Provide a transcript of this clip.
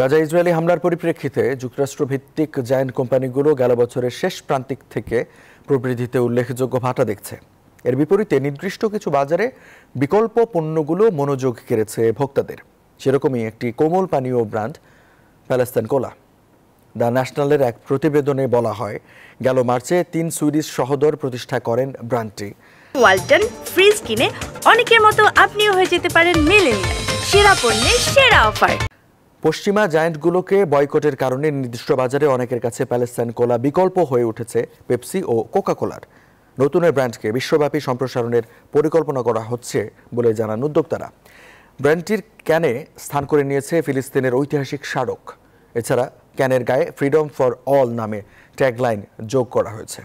Gaza Israeli হামলার পরিপ্রেক্ষিতে যুক্তরাষ্ট্রভিত্তিক giant কোম্পানিগুলো গেল বছরের শেষ প্রান্তিক থেকে প্রবৃদ্ধিতে উল্লেখযোগ্য ভাটা দেখছে এর বিপরীতে নির্দিষ্ট কিছু বাজারে বিকল্প পণ্যগুলো মনোযোগ কেড়েছে ভোক্তাদের সেরকমই একটি কোমল পানীয় ব্র্যান্ড প্যালেস্তান কোলা দ্য ন্যাশনালের এক প্রতিবেদনে বলা হয় গেল মার্চে তিন সুইডিশ সহদর প্রতিষ্ঠা করেন ব্র্যান্ডটি ওয়ালটন ফ্রিজ কিনে অনেকের মতো আপনিও হয়ে যেতে পারেন মিলেনিয়াল সেরা পণ্যের সেরা অফার পশ্চিমা জায়ান্টগুলোকে বয়কটের কারণে নির্দিষ্ট বাজারে অনেকের কাছে প্যালেস্তান কোলা বিকল্প হয়ে উঠেছে পেপসি ও কোকা কোলার নতুনের ব্র্যান্ডকে বিশ্বব্যাপী সম্প্রসারণের পরিকল্পনা করা হচ্ছে বলে জানান উদ্যোক্তারা ব্র্যান্ডটির ক্যানে স্থান করে নিয়েছে ফিলিস্তিনের ঐতিহাসিক স্মারক এছাড়া ক্যানের গায়ে ফ্রিডম ফর অল নামে ট্যাগলাইন যোগ করা হয়েছে